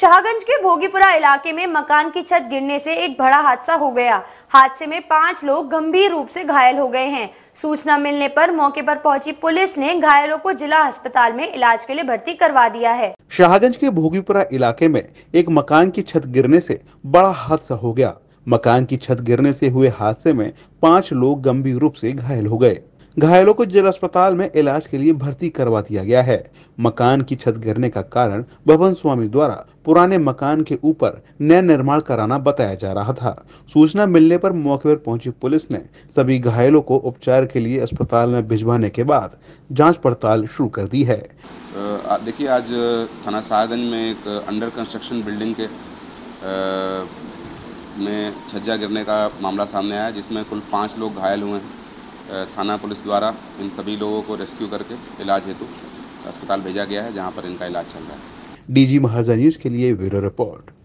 शाहगंज के भोगीपुरा इलाके में मकान की छत गिरने से एक बड़ा हादसा हो गया हादसे में पांच लोग गंभीर रूप से घायल हो गए हैं सूचना मिलने पर मौके पर पहुंची पुलिस ने घायलों को जिला अस्पताल में इलाज के लिए भर्ती करवा दिया है शाहगंज के भोगीपुरा इलाके में एक मकान की छत गिरने से बड़ा हादसा हो गया मकान की छत गिरने से हुए हादसे में पांच लोग गंभीर रूप से घायल हो गए घायलों को जिला अस्पताल में इलाज के लिए भर्ती करवा दिया गया है मकान की छत गिरने का कारण भवन स्वामी द्वारा पुराने मकान के ऊपर नए निर्माण कराना बताया जा रहा था सूचना मिलने पर मौके पर पहुंची पुलिस ने सभी घायलों को उपचार के लिए अस्पताल में भिजवाने के बाद जांच पड़ताल शुरू कर दी है देखिए आज थाना शाहगंज में एक अंडर कंस्ट्रक्शन बिल्डिंग के में छज्जा गिरने का मामला सामने आया जिसमें कुल पाँच लोग घायल हुए हैं थाना पुलिस द्वारा इन सभी लोगों को रेस्क्यू करके इलाज हेतु अस्पताल भेजा गया है जहाँ पर इनका इलाज चल रहा है डीजी महाराजा न्यूज़ के लिए ब्यूरो रिपोर्ट